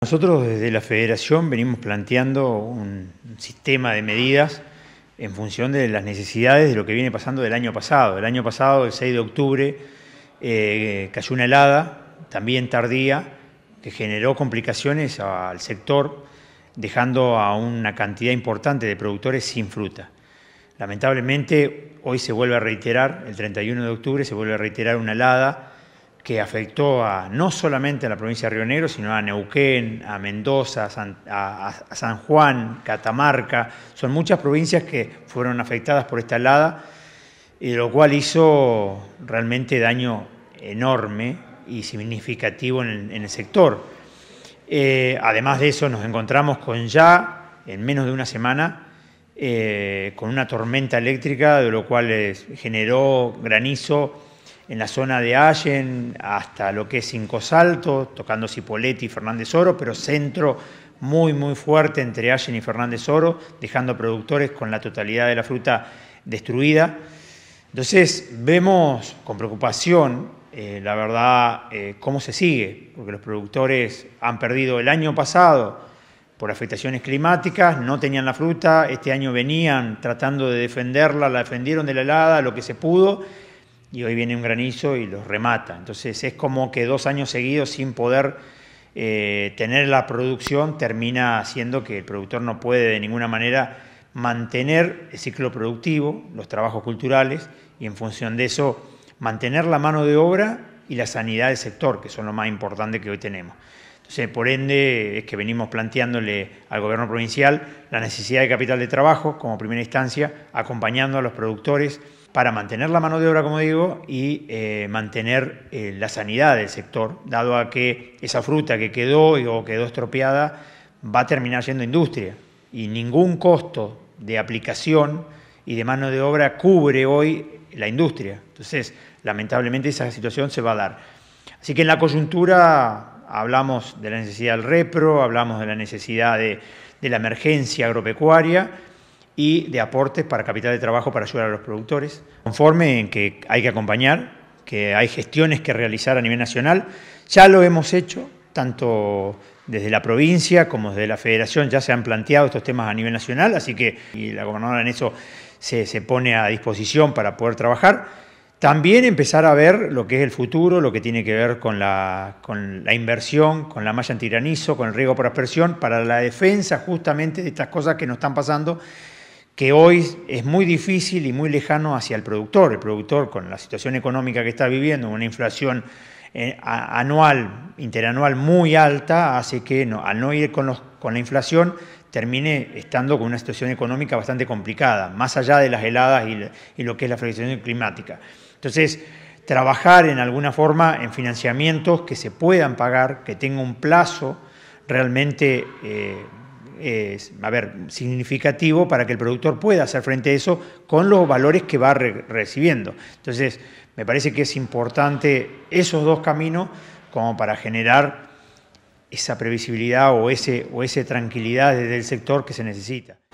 Nosotros desde la federación venimos planteando un sistema de medidas en función de las necesidades de lo que viene pasando del año pasado. El año pasado, el 6 de octubre, eh, cayó una helada, también tardía, que generó complicaciones al sector, dejando a una cantidad importante de productores sin fruta. Lamentablemente, hoy se vuelve a reiterar, el 31 de octubre se vuelve a reiterar una helada que afectó a, no solamente a la provincia de Río Negro, sino a Neuquén, a Mendoza, a San, Juan, Catamarca. Son muchas provincias que fueron afectadas por esta helada, y lo cual hizo realmente daño enorme y significativo en el, sector. Eh, además de eso, nos encontramos con ya, en menos de una semana, eh, con una tormenta eléctrica, de lo cual generó granizo, en la zona de Allen hasta lo que es Cinco Salto tocando Cipoletti y Fernández Oro, pero centro muy, muy fuerte entre Allen y Fernández Oro, dejando productores con la totalidad de la fruta destruida. Entonces vemos con preocupación, eh, la verdad, eh, cómo se sigue, porque los productores han perdido el año pasado por afectaciones climáticas, no tenían la fruta, este año venían tratando de defenderla, la defendieron de la helada, lo que se pudo, y hoy viene un granizo y los remata. Entonces es como que dos años seguidos sin poder eh, tener la producción termina haciendo que el productor no puede de ninguna manera mantener el ciclo productivo, los trabajos culturales y en función de eso mantener la mano de obra y la sanidad del sector, que son lo más importante que hoy tenemos por ende, es que venimos planteándole al gobierno provincial la necesidad de capital de trabajo como primera instancia, acompañando a los productores para mantener la mano de obra, como digo, y eh, mantener eh, la sanidad del sector, dado a que esa fruta que quedó o quedó estropeada va a terminar siendo industria. Y ningún costo de aplicación y de mano de obra cubre hoy la industria. Entonces, lamentablemente esa situación se va a dar. Así que en la coyuntura hablamos de la necesidad del repro, hablamos de la necesidad de, la emergencia agropecuaria y de aportes para capital de trabajo para ayudar a los productores, conforme en que hay que acompañar, que hay gestiones que realizar a nivel nacional. Ya lo hemos hecho, tanto desde la provincia como desde la federación ya se han planteado estos temas a nivel nacional, así que la gobernadora en eso se, se pone a disposición para poder trabajar. También empezar a ver lo que es el futuro, lo que tiene que ver con la, inversión, con la malla antiranizo, con el riego por aspersión, para la defensa justamente de estas cosas que nos están pasando, que hoy es muy difícil y muy lejano hacia el productor. El productor, con la situación económica que está viviendo, una inflación eh, anual, interanual muy alta, hace que al no ir con, la inflación termine estando con una situación económica bastante complicada, más allá de las heladas y, lo que es la fracción climática. Entonces, trabajar en alguna forma en financiamientos que se puedan pagar, que tenga un plazo realmente, eh, significativo para que el productor pueda hacer frente a eso con los valores que va recibiendo. Entonces, me parece que es importante esos dos caminos como para generar esa previsibilidad o, ese, o esa tranquilidad desde el sector que se necesita.